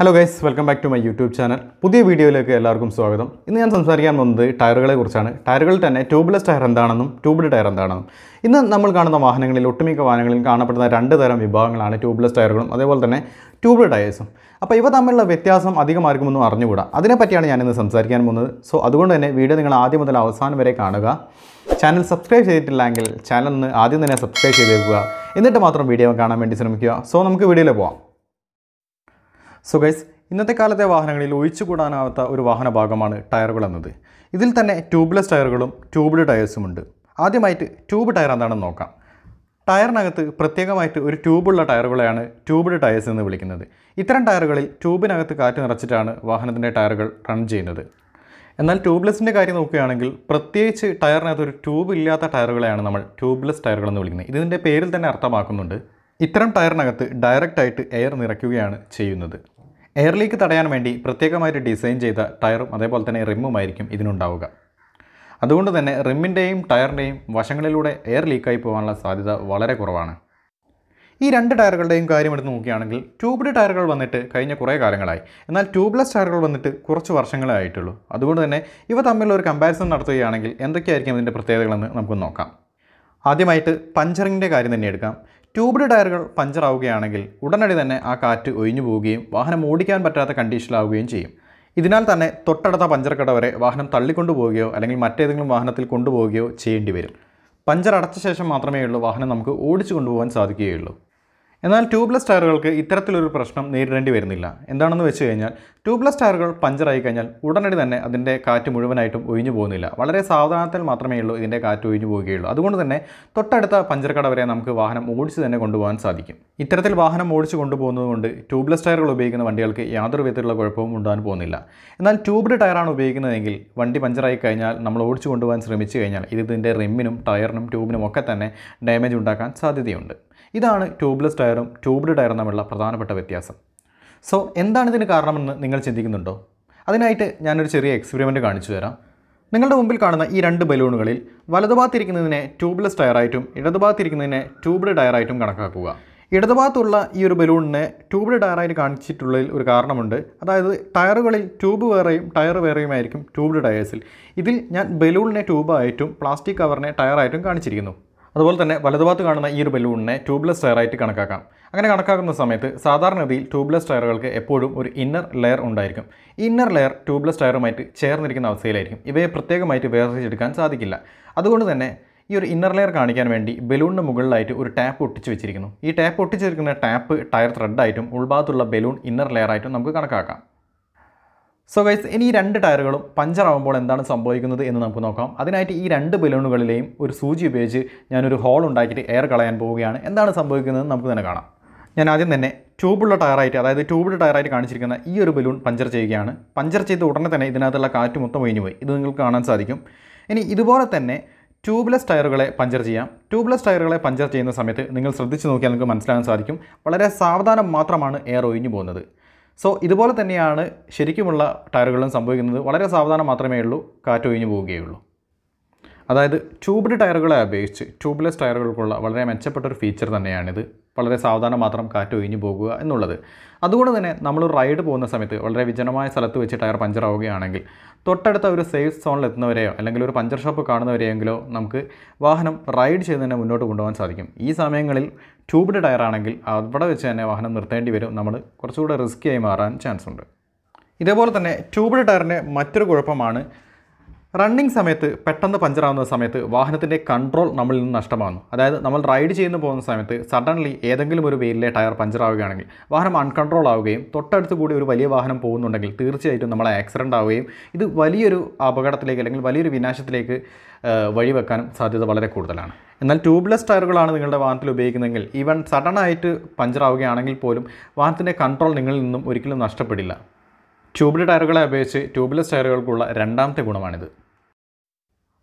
hello guys welcome back to my YouTube channel പുതിയ വീഡിയോയിലേക്ക് എല്ലാവർക്കും സ്വാഗതം ഇന്ന് ഞാൻ സംസാരിക്കാൻ പോകുന്നത് ടയറുകളെ കുറിച്ചാണ് ടയറുകളിൽ തന്നെ ട്യൂബ്ലെസ് ടയർ എന്താണെന്നും ട്യൂബ്ഡ് ടയർ എന്താണെന്നും ഇന്ന് നമ്മൾ കാണുന്ന വാഹനങ്ങളിൽ ഒട്ടുമിക്ക വാഹനങ്ങളിൽ കാണപ്പെടുന്ന രണ്ട് തരം വിഭാഗങ്ങളാണ് ട്യൂബ്ലെസ് ടയറുകളും അതേപോലെ തന്നെ ട്യൂബ്ഡ് ടയേഴ്സും അപ്പോൾ ഇവ തമ്മിലുള്ള വ്യത്യാസം അധികം ആർക്കുമൊന്നും അറിഞ്ഞുകൂടാ അതിനെപ്പറ്റിയാണ് ഞാനിന്ന് സംസാരിക്കാൻ പോകുന്നത് സോ അതുകൊണ്ട് തന്നെ വീഡിയോ നിങ്ങൾ ആദ്യം മുതൽ അവസാനം വരെ കാണുക ചാനൽ സബ്സ്ക്രൈബ് ചെയ്തിട്ടില്ലെങ്കിൽ ഒന്ന് ആദ്യം തന്നെ സബ്സ്ക്രൈബ് ചെയ്തേക്കുക എന്നിട്ട് മാത്രം വീഡിയോ കാണാൻ വേണ്ടി ശ്രമിക്കുക സോ നമുക്ക് വീഡിയോയിൽ പോകാം സോ ഗൈസ് ഇന്നത്തെ കാലത്തെ വാഹനങ്ങളിൽ കൂടാനാവാത്ത ഒരു വാഹന ഭാഗമാണ് ടയറുകൾ എന്നത് ഇതിൽ തന്നെ ട്യൂബ്ലെസ് ടയറുകളും ട്യൂബ്ഡ് ടയേഴ്സുമുണ്ട് ആദ്യമായിട്ട് ട്യൂബ് ടയർ എന്താണെന്ന് നോക്കാം ടയറിനകത്ത് പ്രത്യേകമായിട്ട് ഒരു ട്യൂബുള്ള ടയറുകളെയാണ് ട്യൂബ്ഡ് ടയേഴ്സ് എന്ന് വിളിക്കുന്നത് ഇത്തരം ടയറുകളിൽ ട്യൂബിനകത്ത് കാറ്റ് നിറച്ചിട്ടാണ് വാഹനത്തിൻ്റെ ടയറുകൾ റൺ ചെയ്യുന്നത് എന്നാൽ ട്യൂബ്ലെസ്സിൻ്റെ കാര്യം നോക്കുകയാണെങ്കിൽ പ്രത്യേകിച്ച് ടയറിനകത്ത് ഒരു ട്യൂബ് ഇല്ലാത്ത ടയറുകളെയാണ് നമ്മൾ ട്യൂബ്ലെസ് ടയറുകൾ എന്ന് വിളിക്കുന്നത് ഇതിൻ്റെ പേരിൽ തന്നെ അർത്ഥമാക്കുന്നുണ്ട് ഇത്തരം ടയറിനകത്ത് ഡയറക്റ്റായിട്ട് എയർ നിറയ്ക്കുകയാണ് ചെയ്യുന്നത് എയർ ലീക്ക് തടയാൻ വേണ്ടി പ്രത്യേകമായിട്ട് ഡിസൈൻ ചെയ്ത ടയറും അതേപോലെ തന്നെ റിമ്മുമായിരിക്കും ഇതിനുണ്ടാവുക അതുകൊണ്ട് തന്നെ റിമ്മിൻ്റെയും ടയറിൻ്റെയും വശങ്ങളിലൂടെ എയർ ലീക്കായി പോകാനുള്ള സാധ്യത വളരെ കുറവാണ് ഈ രണ്ട് ടയറുകളുടെയും കാര്യം എടുത്ത് നോക്കുകയാണെങ്കിൽ ട്യൂബ്ഡ് ടയറുകൾ വന്നിട്ട് കഴിഞ്ഞ കുറേ കാലങ്ങളായി എന്നാൽ ട്യൂബ്ലെസ് ടയറുകൾ വന്നിട്ട് കുറച്ച് വർഷങ്ങളെ ആയിട്ടുള്ളൂ അതുകൊണ്ട് തന്നെ ഇവ തമ്മിലുള്ള ഒരു കമ്പാരിസൺ നടത്തുകയാണെങ്കിൽ എന്തൊക്കെയായിരിക്കും ഇതിൻ്റെ പ്രത്യേകതകളെന്ന് നമുക്ക് നോക്കാം ആദ്യമായിട്ട് പഞ്ചറിങ്ങിൻ്റെ കാര്യം തന്നെ എടുക്കാം ട്യൂബ്ഡ് ടയറുകൾ പഞ്ചറാവുകയാണെങ്കിൽ ഉടനടി തന്നെ ആ കാറ്റ് ഒഴിഞ്ഞു പോവുകയും വാഹനം ഓടിക്കാൻ പറ്റാത്ത കണ്ടീഷനിലാവുകയും ചെയ്യും ഇതിനാൽ തന്നെ തൊട്ടടുത്ത പഞ്ചർ കട വരെ വാഹനം തള്ളിക്കൊണ്ടു പോവുകയോ അല്ലെങ്കിൽ മറ്റേതെങ്കിലും വാഹനത്തിൽ കൊണ്ടുപോവുകയോ ചെയ്യേണ്ടി വരും പഞ്ചർ അടച്ച ശേഷം മാത്രമേ ഉള്ളൂ വാഹനം നമുക്ക് ഓടിച്ചു കൊണ്ടുപോകാൻ സാധിക്കുകയുള്ളൂ എന്നാൽ ട്യൂബ്ലെസ് ടയറുകൾക്ക് ഇത്തരത്തിലൊരു പ്രശ്നം നേരിടേണ്ടി വരുന്നില്ല എന്താണെന്ന് വെച്ച് കഴിഞ്ഞാൽ ട്യൂബ്ലെസ് ടയറുകൾ പഞ്ചറായി കഴിഞ്ഞാൽ ഉടനടി തന്നെ അതിൻ്റെ കാറ്റ് മുഴുവനായിട്ടും ഒഴിഞ്ഞു പോകുന്നില്ല വളരെ സാവധാനത്തിൽ മാത്രമേ ഉള്ളൂ ഇതിൻ്റെ കാറ്റ് ഒഴിഞ്ഞു പോവുകയുള്ളൂ അതുകൊണ്ട് തന്നെ തൊട്ടടുത്ത പഞ്ചർ കട വരെ നമുക്ക് വാഹനം ഓടിച്ച് തന്നെ കൊണ്ടുപോകാൻ സാധിക്കും ഇത്തരത്തിൽ വാഹനം ഓടിച്ച് കൊണ്ടുപോകുന്നതുകൊണ്ട് ട്യൂബ്ലെസ് ടയറുകൾ ഉപയോഗിക്കുന്ന വണ്ടികൾക്ക് യാതൊരു വിധത്തിലുള്ള കുഴപ്പവും ഉണ്ടാകാൻ പോകുന്നില്ല എന്നാൽ ട്യൂബ്ഡ് ടയറാണ് ഉപയോഗിക്കുന്നതെങ്കിൽ വണ്ടി പഞ്ചറായി കഴിഞ്ഞാൽ നമ്മൾ ഓടിച്ചു കൊണ്ടുപോകാൻ ശ്രമിച്ചു കഴിഞ്ഞാൽ ഇത് ഇതിൻ്റെ റിമ്മിനും ടയറിനും ട്യൂബിനും ഒക്കെ തന്നെ ഡാമേജ് ഉണ്ടാക്കാൻ സാധ്യതയുണ്ട് ഇതാണ് ട്യൂബ്ലെസ് ടയറും ട്യൂബ്ഡ് ടയറും തമ്മിലുള്ള പ്രധാനപ്പെട്ട വ്യത്യാസം സോ എന്താണ് ഇതിന് കാരണമെന്ന് നിങ്ങൾ ചിന്തിക്കുന്നുണ്ടോ അതിനായിട്ട് ഞാനൊരു ചെറിയ എക്സ്പെരിമെൻറ്റ് കാണിച്ചു തരാം നിങ്ങളുടെ മുമ്പിൽ കാണുന്ന ഈ രണ്ട് ബലൂണുകളിൽ വലതുഭാഗത്തിരിക്കുന്നതിനെ ട്യൂബ്ലെസ് ടയറായിട്ടും ഇടതുഭാഗത്തിരിക്കുന്നതിനെ ട്യൂബ്ഡ് ടയറായിട്ടും കണക്കാക്കുക ഇടതുഭാഗത്തുള്ള ഈ ഒരു ബലൂണിനെ ട്യൂബ്ഡ് ടയറായിട്ട് കാണിച്ചിട്ടുള്ളതിൽ ഒരു കാരണമുണ്ട് അതായത് ടയറുകളിൽ ട്യൂബ് വേറെയും ടയർ വേറെയുമായിരിക്കും ട്യൂബ്ഡ് ടയേഴ്സിൽ ഇതിൽ ഞാൻ ബലൂണിനെ ട്യൂബായിട്ടും പ്ലാസ്റ്റിക് കവറിനെ ടയറായിട്ടും കാണിച്ചിരിക്കുന്നു അതുപോലെ തന്നെ വലതുഭാഗത്ത് കാണുന്ന ഈ ഒരു ബലൂണിനെ ട്യൂബ്ലെസ് ടയറായിട്ട് കണക്കാക്കാം അങ്ങനെ കണക്കാക്കുന്ന സമയത്ത് സാധാരണഗതിയിൽ ട്യൂബ്ലെസ് ടയറുകൾക്ക് എപ്പോഴും ഒരു ഇന്നർ ലെയർ ഉണ്ടായിരിക്കും ഇന്നർ ലെയർ ട്യൂബ്ലെസ് ടയറുമായിട്ട് ചേർന്നിരിക്കുന്ന അവസ്ഥയിലായിരിക്കും ഇവയെ പ്രത്യേകമായിട്ട് വേർതിരിച്ചെടുക്കാൻ സാധിക്കില്ല അതുകൊണ്ട് തന്നെ ഈ ഒരു ഇന്നർ ലെയർ കാണിക്കാൻ വേണ്ടി ബലൂണിന് മുകളിലായിട്ട് ഒരു ടാപ്പ് ഒട്ടിച്ച് വെച്ചിരിക്കുന്നു ഈ ടാപ്പ് ഒട്ടിച്ചിരിക്കുന്ന ടാപ്പ് ടയർ ത്രെഡായിട്ടും ഉൾഭാഗത്തുള്ള ബലൂൺ ഇന്നർ ലെയറായിട്ടും നമുക്ക് കണക്കാക്കാം സോ ഗൈസ് ഇനി ഈ രണ്ട് ടയറുകളും പഞ്ചർ ആവുമ്പോൾ എന്താണ് സംഭവിക്കുന്നത് എന്ന് നമുക്ക് നോക്കാം അതിനായിട്ട് ഈ രണ്ട് ബലൂണുകളിലെയും ഒരു സൂചി ഉപയോഗിച്ച് ഞാനൊരു ഹോൾ ഉണ്ടാക്കിയിട്ട് എയർ കളയാൻ പോവുകയാണ് എന്താണ് സംഭവിക്കുന്നത് നമുക്ക് തന്നെ കാണാം ഞാൻ ആദ്യം തന്നെ ട്യൂബുള്ള ടയറായിട്ട് അതായത് ട്യൂബിൾ ടയറായിട്ട് കാണിച്ചിരിക്കുന്ന ഈ ഒരു ബലൂൺ പഞ്ചർ ചെയ്യുകയാണ് പഞ്ചർ ചെയ്ത് ഉടനെ തന്നെ ഇതിനകത്തുള്ള കാറ്റ് മൊത്തം ഒഴിഞ്ഞു പോയി ഇത് നിങ്ങൾക്ക് കാണാൻ സാധിക്കും ഇനി ഇതുപോലെ തന്നെ ട്യൂബ്ലെസ് ടയറുകളെ പഞ്ചർ ചെയ്യാം ട്യൂബ്ലെസ് ടയറുകളെ പഞ്ചർ ചെയ്യുന്ന സമയത്ത് നിങ്ങൾ ശ്രദ്ധിച്ച് നോക്കിയാൽ നിങ്ങൾക്ക് മനസ്സിലാകാൻ സാധിക്കും വളരെ സാവധാനം മാത്രമാണ് എയർ ഒഴിഞ്ഞു പോകുന്നത് സോ ഇതുപോലെ തന്നെയാണ് ശരിക്കുമുള്ള ടയറുകളിലും സംഭവിക്കുന്നത് വളരെ സാവധാനം മാത്രമേ ഉള്ളൂ ഒഴിഞ്ഞു പോവുകയുള്ളൂ അതായത് ട്യൂബ്ഡ് ടയറുകളെ അപേക്ഷിച്ച് ട്യൂബ്ലെസ് ടയറുകൾക്കുള്ള വളരെ മെച്ചപ്പെട്ട ഒരു ഫീച്ചർ തന്നെയാണിത് വളരെ സാവധാനം മാത്രം കാറ്റ് ഒഴിഞ്ഞു പോകുക എന്നുള്ളത് അതുകൊണ്ട് തന്നെ നമ്മൾ റൈഡ് പോകുന്ന സമയത്ത് വളരെ വിജനമായ സ്ഥലത്ത് വെച്ച് ടയർ പഞ്ചർ ആവുകയാണെങ്കിൽ തൊട്ടടുത്ത ഒരു സേഫ് സോണിൽ എത്തുന്നവരെയോ അല്ലെങ്കിൽ ഒരു പഞ്ചർ ഷോപ്പ് കാണുന്നവരെയെങ്കിലോ നമുക്ക് വാഹനം റൈഡ് ചെയ്ത് തന്നെ മുന്നോട്ട് കൊണ്ടുപോകാൻ സാധിക്കും ഈ സമയങ്ങളിൽ ട്യൂബ്ഡ് ടയർ ആണെങ്കിൽ അവിടെ വെച്ച് തന്നെ വാഹനം നിർത്തേണ്ടി വരും നമ്മൾ കുറച്ചുകൂടെ റിസ്ക്കിയായി മാറാൻ ചാൻസ് ഉണ്ട് ഇതേപോലെ തന്നെ ട്യൂബ്ഡ് ടയറിൻ്റെ മറ്റൊരു കുഴപ്പമാണ് റണ്ണിങ് സമയത്ത് പെട്ടെന്ന് പഞ്ചറാവുന്ന സമയത്ത് വാഹനത്തിൻ്റെ കൺട്രോൾ നമ്മളിൽ നിന്ന് നഷ്ടമാകുന്നു അതായത് നമ്മൾ റൈഡ് ചെയ്യുന്നു പോകുന്ന സമയത്ത് സഡൻലി ഏതെങ്കിലും ഒരു വെയിലിലെ ടയർ പഞ്ചറാവുകയാണെങ്കിൽ വാഹനം അൺകൺട്രോൾ ആവുകയും തൊട്ടടുത്ത് കൂടി ഒരു വലിയ വാഹനം പോകുന്നുണ്ടെങ്കിൽ തീർച്ചയായിട്ടും നമ്മളെ ആക്സിഡൻ്റ് ആവുകയും ഇത് വലിയൊരു അപകടത്തിലേക്ക് അല്ലെങ്കിൽ വലിയൊരു വിനാശത്തിലേക്ക് വഴിവെക്കാനും സാധ്യത വളരെ കൂടുതലാണ് എന്നാൽ ട്യൂബ്ലെസ് ടയറുകളാണ് നിങ്ങളുടെ വാഹനത്തിൽ ഉപയോഗിക്കുന്നതെങ്കിൽ ഈവൻ ആയിട്ട് പഞ്ചറാവുകയാണെങ്കിൽ പോലും വാഹനത്തിൻ്റെ കൺട്രോൾ നിങ്ങളിൽ നിന്നും ഒരിക്കലും നഷ്ടപ്പെടില്ല ട്യൂബിലെ ടയറുകളെ അപേക്ഷിച്ച് ട്യൂബ്ലെസ് ടയറുകൾക്കുള്ള രണ്ടാമത്തെ ഗുണമാണിത്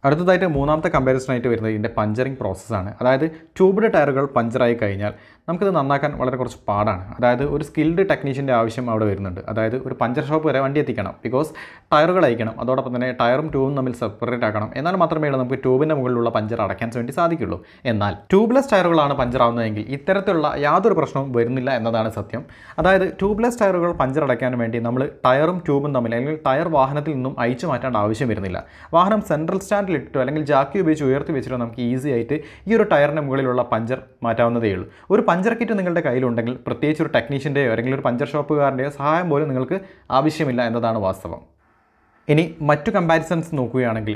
അടുത്തതായിട്ട് മൂന്നാമത്തെ കമ്പാരിസൺ ആയിട്ട് വരുന്നത് ഇതിൻ്റെ പഞ്ചറിങ് പ്രോസസ്സാണ് അതായത് ട്യൂബ്ഡ് ടയറുകൾ പഞ്ചറായി കഴിഞ്ഞാൽ നമുക്കിത് നന്നാക്കാൻ വളരെ കുറച്ച് പാടാണ് അതായത് ഒരു സ്കിൽഡ് ടെക്നീഷ്യൻ്റെ ആവശ്യം അവിടെ വരുന്നുണ്ട് അതായത് ഒരു പഞ്ചർ ഷോപ്പ് വരെ വണ്ടി എത്തിക്കണം ബിക്കോസ് ടയറുകൾ അയക്കണം അതോടൊപ്പം തന്നെ ടയറും ട്യൂബും തമ്മിൽ സെപ്പറേറ്റ് ആക്കണം എന്നാൽ മാത്രമേ നമുക്ക് ട്യൂബിൻ്റെ മുകളിലുള്ള പഞ്ചർ അടയ്ക്കാൻ വേണ്ടി സാധിക്കുള്ളൂ എന്നാൽ ട്യൂബ്ലെസ് ടയറുകളാണ് പഞ്ചർ ആവുന്നതെങ്കിൽ ഇത്തരത്തിലുള്ള യാതൊരു പ്രശ്നവും വരുന്നില്ല എന്നതാണ് സത്യം അതായത് ട്യൂബ്ലെസ് ടയറുകൾ പഞ്ചർ അടയ്ക്കാൻ വേണ്ടി നമ്മൾ ടയറും ട്യൂബും തമ്മിൽ അല്ലെങ്കിൽ ടയർ വാഹനത്തിൽ നിന്നും അയച്ചു മാറ്റേണ്ട ആവശ്യം വരുന്നില്ല വാഹനം സെൻട്രൽ സ്റ്റാൻഡിൽ ഇട്ടോ അല്ലെങ്കിൽ ജാക്കി ഉപയോഗിച്ച് ഉയർത്തി വെച്ചിട്ടോ നമുക്ക് ഈസി ആയിട്ട് ഈ ഒരു ടയറിൻ്റെ മുകളിലുള്ള പഞ്ചർ മാറ്റാവുന്നതേ ഉള്ളൂ ഒരു പഞ്ചർ കിറ്റ് നിങ്ങളുടെ കയ്യിലുണ്ടെങ്കിൽ പ്രത്യേകിച്ച് ഒരു ടെക്നീഷ്യൻ്റെയോ അല്ലെങ്കിൽ ഒരു പഞ്ചർ ഷോപ്പുകാരൻ്റെയോ സഹായം പോലും നിങ്ങൾക്ക് ആവശ്യമില്ല എന്നതാണ് വാസ്തവം ഇനി മറ്റു കമ്പാരിസൺസ് നോക്കുകയാണെങ്കിൽ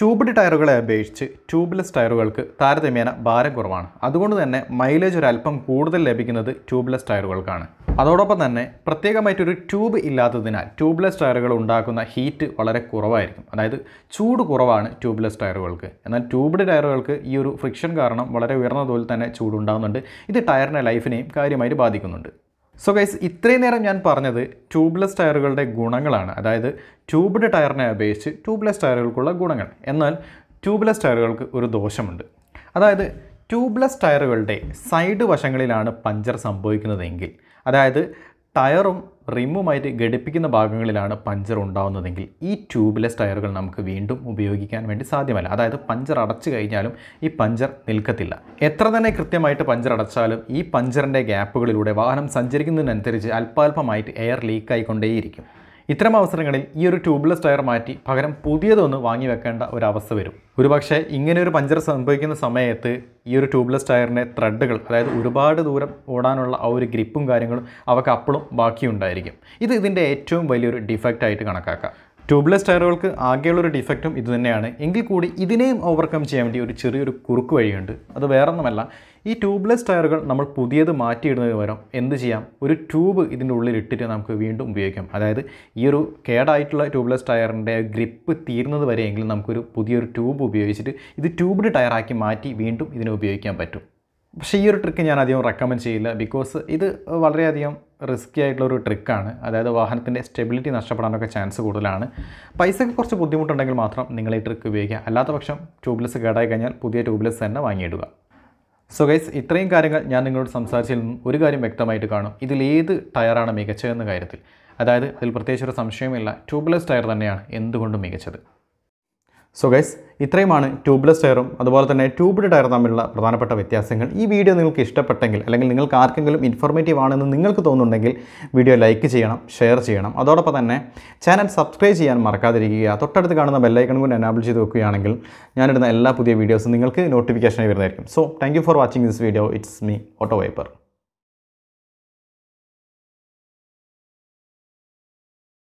ട്യൂബ്ഡ് ടയറുകളെ അപേക്ഷിച്ച് ട്യൂബ്ലെസ് ടയറുകൾക്ക് താരതമ്യേന ഭാരം കുറവാണ് അതുകൊണ്ട് തന്നെ മൈലേജ് ഒരല്പം കൂടുതൽ ലഭിക്കുന്നത് ട്യൂബ്ലെസ് ടയറുകൾക്കാണ് അതോടൊപ്പം തന്നെ പ്രത്യേകമായിട്ടൊരു ട്യൂബ് ഇല്ലാത്തതിനാൽ ട്യൂബ്ലെസ് ടയറുകൾ ഉണ്ടാക്കുന്ന ഹീറ്റ് വളരെ കുറവായിരിക്കും അതായത് ചൂട് കുറവാണ് ട്യൂബ്ലെസ് ടയറുകൾക്ക് എന്നാൽ ട്യൂബ്ഡ് ടയറുകൾക്ക് ഈ ഒരു ഫ്രിക്ഷൻ കാരണം വളരെ ഉയർന്ന തോതിൽ തന്നെ ചൂടുണ്ടാകുന്നുണ്ട് ഇത് ടയറിൻ്റെ ലൈഫിനെയും കാര്യമായിട്ട് ബാധിക്കുന്നുണ്ട് സോ ഗൈസ് ഇത്രയും നേരം ഞാൻ പറഞ്ഞത് ട്യൂബ്ലെസ് ടയറുകളുടെ ഗുണങ്ങളാണ് അതായത് ട്യൂബ്ഡ് ടയറിനെ അപേക്ഷിച്ച് ട്യൂബ്ലെസ് ടയറുകൾക്കുള്ള ഗുണങ്ങൾ എന്നാൽ ട്യൂബ്ലെസ് ടയറുകൾക്ക് ഒരു ദോഷമുണ്ട് അതായത് ട്യൂബ്ലെസ് ടയറുകളുടെ സൈഡ് വശങ്ങളിലാണ് പഞ്ചർ സംഭവിക്കുന്നതെങ്കിൽ അതായത് ടയറും റിമ്മുമായിട്ട് ഘടിപ്പിക്കുന്ന ഭാഗങ്ങളിലാണ് പഞ്ചർ ഉണ്ടാകുന്നതെങ്കിൽ ഈ ട്യൂബ്ലെസ് ടയറുകൾ നമുക്ക് വീണ്ടും ഉപയോഗിക്കാൻ വേണ്ടി സാധ്യമല്ല അതായത് പഞ്ചർ അടച്ചു കഴിഞ്ഞാലും ഈ പഞ്ചർ നിൽക്കത്തില്ല എത്ര തന്നെ കൃത്യമായിട്ട് പഞ്ചർ അടച്ചാലും ഈ പഞ്ചറിൻ്റെ ഗ്യാപ്പുകളിലൂടെ വാഹനം സഞ്ചരിക്കുന്നതിനനുസരിച്ച് അല്പാൽപമായിട്ട് എയർ ലീക്കായിക്കൊണ്ടേയിരിക്കും ഇത്തരം അവസരങ്ങളിൽ ഈ ഒരു ട്യൂബ്ലെസ് ടയർ മാറ്റി പകരം പുതിയതൊന്ന് വാങ്ങി വെക്കേണ്ട ഒരു അവസ്ഥ വരും ഒരുപക്ഷെ ഇങ്ങനെ ഒരു പഞ്ചർ സംഭവിക്കുന്ന സമയത്ത് ഈ ഒരു ട്യൂബ്ലെസ് ടയറിൻ്റെ ത്രെഡുകൾ അതായത് ഒരുപാട് ദൂരം ഓടാനുള്ള ആ ഒരു ഗ്രിപ്പും കാര്യങ്ങളും അവർക്ക് അപ്പോഴും ബാക്കിയുണ്ടായിരിക്കും ഇത് ഇതിൻ്റെ ഏറ്റവും വലിയൊരു ഡിഫക്റ്റ് ആയിട്ട് കണക്കാക്കാം ട്യൂബ്ലെസ് ടയറുകൾക്ക് ആകെയുള്ളൊരു ഡിഫക്റ്റും ഇതുതന്നെയാണ് എങ്കിൽ കൂടി ഇതിനെയും ഓവർകം ചെയ്യാൻ വേണ്ടി ഒരു ചെറിയൊരു കുറുക്ക് വഴിയുണ്ട് അത് വേറൊന്നുമല്ല ഈ ട്യൂബ്ലെസ് ടയറുകൾ നമ്മൾ പുതിയത് മാറ്റിയിടുന്നതിന് പകരം എന്ത് ചെയ്യാം ഒരു ട്യൂബ് ഇതിൻ്റെ ഉള്ളിൽ ഇട്ടിട്ട് നമുക്ക് വീണ്ടും ഉപയോഗിക്കാം അതായത് ഈ ഒരു കേടായിട്ടുള്ള ട്യൂബ്ലെസ് ടയറിൻ്റെ ഗ്രിപ്പ് തീരുന്നത് വരെയെങ്കിലും നമുക്കൊരു പുതിയൊരു ട്യൂബ് ഉപയോഗിച്ചിട്ട് ഇത് ട്യൂബ്ഡ് ടയറാക്കി മാറ്റി വീണ്ടും ഇതിനെ ഉപയോഗിക്കാൻ പറ്റും പക്ഷേ ഈ ഒരു ട്രിക്ക് ഞാൻ അധികം റെക്കമെൻഡ് ചെയ്യില്ല ബിക്കോസ് ഇത് വളരെയധികം റിസ്ക്കി ആയിട്ടുള്ള ഒരു ട്രിക്കാണ് അതായത് വാഹനത്തിൻ്റെ സ്റ്റെബിലിറ്റി നഷ്ടപ്പെടാനൊക്കെ ചാൻസ് കൂടുതലാണ് പൈസയ്ക്ക് കുറച്ച് ബുദ്ധിമുട്ടുണ്ടെങ്കിൽ മാത്രം നിങ്ങൾ ഈ ട്രിക്ക് ഉപയോഗിക്കുക അല്ലാത്ത പക്ഷം ട്യൂബ്ലെസ് കേടായി കഴിഞ്ഞാൽ പുതിയ ട്യൂബ്ലെസ് തന്നെ വാങ്ങിയിടുക സോ ഗൈസ് ഇത്രയും കാര്യങ്ങൾ ഞാൻ നിങ്ങളോട് സംസാരിച്ചതിൽ ഒരു കാര്യം വ്യക്തമായിട്ട് കാണും ഇതിൽ ഏത് ടയറാണ് മികച്ചതെന്ന കാര്യത്തിൽ അതായത് അതിൽ പ്രത്യേകിച്ച് ഒരു സംശയമില്ല ട്യൂബ്ലെസ് ടയർ തന്നെയാണ് എന്തുകൊണ്ടും മികച്ചത് സോ ഗൈസ് ഇത്രയുമാണ് ട്യൂബ്ലെസ് ടയറും അതുപോലെ തന്നെ ട്യൂബ്ഡ് ടയർ തമ്മിലുള്ള പ്രധാനപ്പെട്ട വ്യത്യാസങ്ങൾ ഈ വീഡിയോ നിങ്ങൾക്ക് ഇഷ്ടപ്പെട്ടെങ്കിൽ അല്ലെങ്കിൽ നിങ്ങൾക്ക് ആർക്കെങ്കിലും ഇൻഫോർമേറ്റീവ് ആണെന്ന് നിങ്ങൾക്ക് തോന്നുന്നുണ്ടെങ്കിൽ വീഡിയോ ലൈക്ക് ചെയ്യണം ഷെയർ ചെയ്യണം അതോടൊപ്പം തന്നെ ചാനൽ സബ്സ്ക്രൈബ് ചെയ്യാൻ മറക്കാതിരിക്കുക തൊട്ടടുത്ത് കാണുന്ന ബെല്ലൈക്കൺ കൊണ്ട് എനാബിൾ ചെയ്ത് വെക്കുകയാണെങ്കിൽ ഞാനിടുന്ന എല്ലാ പുതിയ വീഡിയോസും നിങ്ങൾക്ക് നോട്ടിഫിക്കേഷനായി വരുന്നതായിരിക്കും so thank for watching this video it's me auto wiper